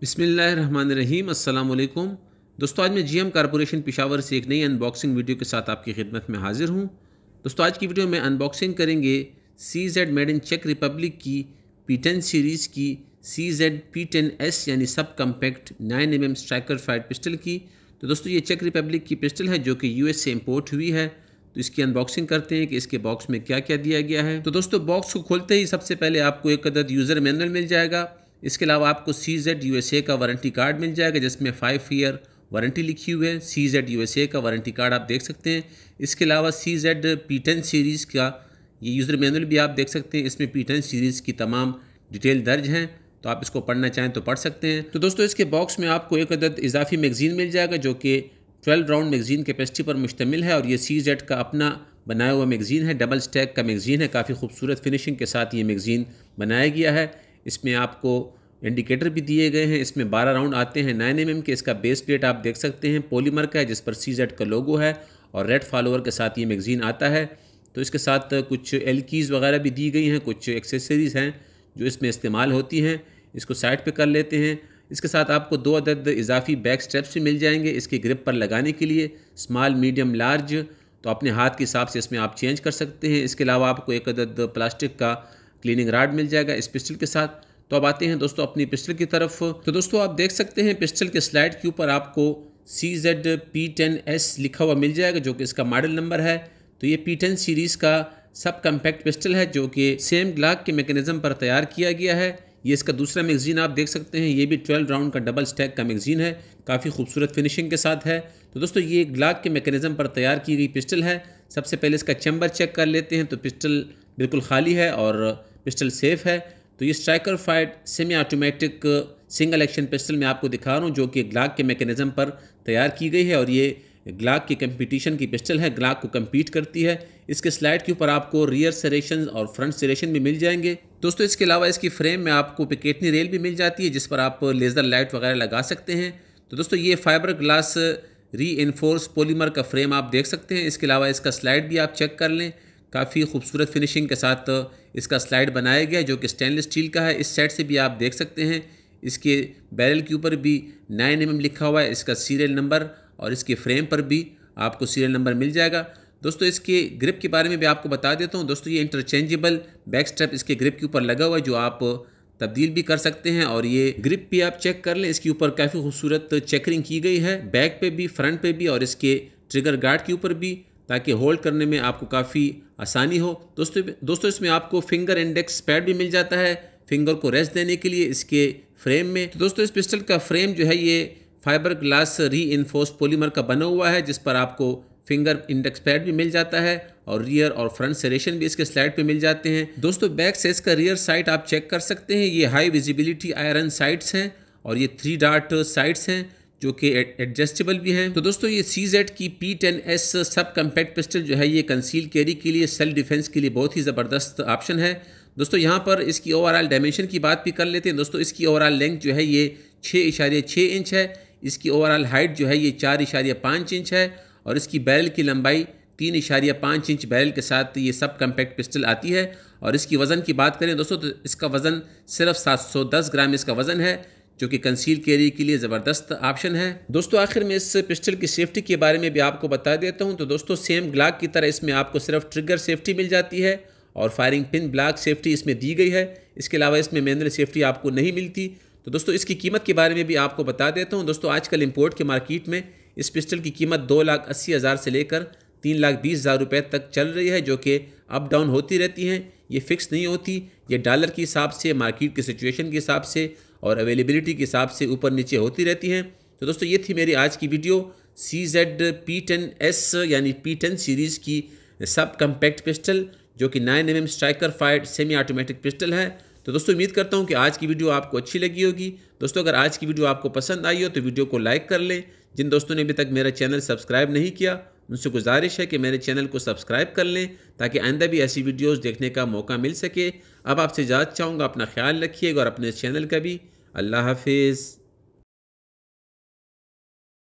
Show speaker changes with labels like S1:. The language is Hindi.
S1: बिसमीम अल्लाम दोस्तों आज मैं जीएम कॉरपोरेशन पिशावर से एक नई अनबॉक्सिंग वीडियो के साथ आपकी खिदमत में हाजिर हूँ दोस्तों आज की वीडियो में अनबॉक्सिंग करेंगे सी जेड मेड इन चेक रिपब्लिक की पी टेन सीरीज़ की C Z P ten S यानी subcompact nine M M striker fired pistol की तो दोस्तों ये चेक रिपब्लिक की पिस्टल है जो कि एस से इम्पोर्ट हुई है तो इसकी अनबॉक्सिंग करते हैं कि इसके बॉक्स में क्या क्या दिया गया है तो दोस्तों बॉक्स को खोलते ही सबसे पहले आपको एक अदद यूज़र मैनुअल मिल जाएगा इसके अलावा आपको C Z U S A का वारंटी कार्ड मिल जाएगा जिसमें फाइव ईयर वारंटी लिखी हुई है C Z U S A का वारंटी कार्ड आप देख सकते हैं इसके अलावा C Z P ten series का ये यूज़र मैनुअल भी आप देख सकते हैं इसमें पी टेन सीरीज़ की तमाम डिटेल दर्ज हैं तो आप इसको पढ़ना चाहें तो पढ़ सकते हैं तो दोस्तों इसके बॉक्स में आपको एक अदद इजाफी मैगज़ीन मिल जाएगा जो कि ट्वेल्व राउंड मैगज़ीन कैपेसिटी पर मुश्तमिल है और ये सी जेड का अपना बनाया हुआ मैगज़ीन है डबल स्टैक का मैगज़ीन है काफ़ी खूबसूरत फिनिशिंग के साथ ये मैगज़ीन बनाया गया है इसमें आपको इंडिकेटर भी दिए गए हैं इसमें 12 राउंड आते हैं 9 एम के इसका बेस प्लेट आप देख सकते हैं पॉलीमर का है जिस पर सी का लोगो है और रेड फॉलोवर के साथ ये मैगज़ीन आता है तो इसके साथ कुछ एल कीज़ वगैरह भी दी गई हैं कुछ एक्सेसरीज़ हैं जो इसमें इस्तेमाल होती हैं इसको साइड पे कर लेते हैं इसके साथ आपको दो अदद इजाफी बैक स्टेप्स भी मिल जाएंगे इसके ग्रिप पर लगाने के लिए स्मॉल मीडियम लार्ज तो अपने हाथ के हिसाब से इसमें आप चेंज कर सकते हैं इसके अलावा आपको एक अदद प्लास्टिक का क्लीनिंग राड मिल जाएगा इस पिस्टल के साथ तो अब आते हैं दोस्तों अपनी पिस्टल की तरफ तो दोस्तों आप देख सकते हैं पिस्टल के स्लाइड के ऊपर आपको C Z P ten S लिखा हुआ मिल जाएगा जो कि इसका मॉडल नंबर है तो ये पी टेन सीरीज़ का सब कम्पैक्ट पिस्टल है जो कि सेम ग्लाक के मेकेनिज़्म पर तैयार किया गया है ये इसका दूसरा मैगज़ीन आप देख सकते हैं ये भी ट्वेल्व राउंड का डबल स्टैक का मैगज़ीन है काफ़ी खूबसूरत फिनिशिंग के साथ है तो दोस्तों ये ग्लाक के मेकेनिज़्म पर तैयार की गई पिस्टल है सबसे पहले इसका चैम्बर चेक कर लेते हैं तो पिस्टल बिल्कुल खाली है और पिस्टल सेफ़ है तो ये striker fired semi automatic single action pistol मैं आपको दिखा रहा हूँ जो कि ग्लाक के मेकेनिज़्म पर तैयार की गई है और ये ग्लाक की कंपटीशन की पिस्टल है ग्लाक को कम्पीट करती है इसके स्लाइड के ऊपर आपको रियर सरेशन और फ्रंट सरेशन भी मिल जाएंगे दोस्तों इसके अलावा इसकी फ्रेम में आपको पिकेटनी रेल भी मिल जाती है जिस पर आप लेज़र लाइट वगैरह लगा सकते हैं तो दोस्तों ये फाइबर ग्लास री पोलीमर का फ्रेम आप देख सकते हैं इसके अलावा इसका स्लाइड भी आप चेक कर लें काफ़ी खूबसूरत फिनिशिंग के साथ इसका स्लाइड बनाया गया जो कि स्टेनलेस स्टील का है इस सेट से भी आप देख सकते हैं इसके बैरल के ऊपर भी नाइन एम mm लिखा हुआ है इसका सीरियल नंबर और इसके फ्रेम पर भी आपको सीरियल नंबर मिल जाएगा दोस्तों इसके ग्रिप के बारे में भी आपको बता देता हूँ दोस्तों ये इंटरचेंजेबल बैक स्टेप इसके ग्रिप के ऊपर लगा हुआ है जो आप तब्दील भी कर सकते हैं और ये ग्रिप भी आप चेक कर लें इसके ऊपर काफ़ी खूबसूरत चेकरिंग की गई है बैक पे भी फ्रंट पे भी और इसके ट्रिगर गार्ड के ऊपर भी ताकि होल्ड करने में आपको काफ़ी आसानी हो दोस्तों दोस्तों इसमें आपको फिंगर इंडेक्स पैड भी मिल जाता है फिंगर को रेस्ट देने के लिए इसके फ्रेम में तो दोस्तों इस पिस्टल का फ्रेम जो है ये फाइबर ग्लास री पोलीमर का बना हुआ है जिस पर आपको फिंगर इंडेक्स पैड भी मिल जाता है और रियर और फ्रंट सेरेशन भी इसके स्लाइड पे मिल जाते हैं दोस्तों बैक से इसका रियर साइट आप चेक कर सकते हैं ये हाई विजिबिलिटी आयरन साइट्स हैं और ये थ्री डार्ट साइट्स हैं जो कि एडजस्टेबल भी हैं तो दोस्तों ये सी जेड की P ten S subcompact pistol जो है ये कंसील कैरी के लिए सेल्फ डिफेंस के लिए बहुत ही ज़बरदस्त ऑप्शन है दोस्तों यहाँ पर इसकी ओवरऑल डायमेंशन की बात भी कर लेते हैं दोस्तों इसकी ओवरऑल लेंथ जो है ये छः इशारे छः इंच है इसकी ओवरऑल हाइट जो है ये चार इशारे पाँच इंच है और इसकी बैरल की लंबाई तीन इशारिया पाँच इंच बैरल के साथ ये सब कम्पैक्ट पिस्टल आती है और इसकी वज़न की बात करें दोस्तों तो इसका वज़न सिर्फ 710 ग्राम इसका वज़न है जो कि कंसील कैरी के लिए ज़बरदस्त ऑप्शन है दोस्तों आखिर में इस पिस्टल की सेफ्टी के बारे में भी आपको बता देता हूँ तो दोस्तों सेम ग्लाक की तरह इसमें आपको सिर्फ ट्रिगर सेफ्टी मिल जाती है और फायरिंग पिन ब्लाक सेफ्टी इसमें दी गई है इसके अलावा इसमें मैनुअल सेफ्टी आपको नहीं मिलती तो दोस्तों इसकी कीमत के बारे में भी आपको बता देता हूँ दोस्तों आजकल इम्पोर्ट के मार्केट में इस पिस्टल की कीमत दो लाख अस्सी हज़ार से लेकर तीन लाख बीस हज़ार रुपये तक चल रही है जो कि अप डाउन होती रहती हैं ये फिक्स नहीं होती ये डॉलर के हिसाब से मार्केट की सिचुएशन के हिसाब से और अवेलेबिलिटी के हिसाब से ऊपर नीचे होती रहती हैं तो दोस्तों ये थी मेरी आज की video C Z P ten S यानी पी टेन सीरीज़ की सब कम्पैक्ट पिस्टल जो कि nine M M striker fired semi automatic pistol है तो दोस्तों उम्मीद करता हूँ कि आज की वीडियो आपको अच्छी लगी होगी दोस्तों अगर आज की वीडियो आपको पसंद आई हो तो वीडियो को लाइक कर लें जिन दोस्तों ने अभी तक मेरा चैनल सब्सक्राइब नहीं किया उनसे गुजारिश है कि मेरे चैनल को सब्सक्राइब कर लें ताकि आइंदा भी ऐसी वीडियोज़ देखने का मौका मिल सके अब आपसे इजाज़त चाहूँगा अपना ख्याल रखिएगा और अपने चैनल का भी अल्लाह हाफिज़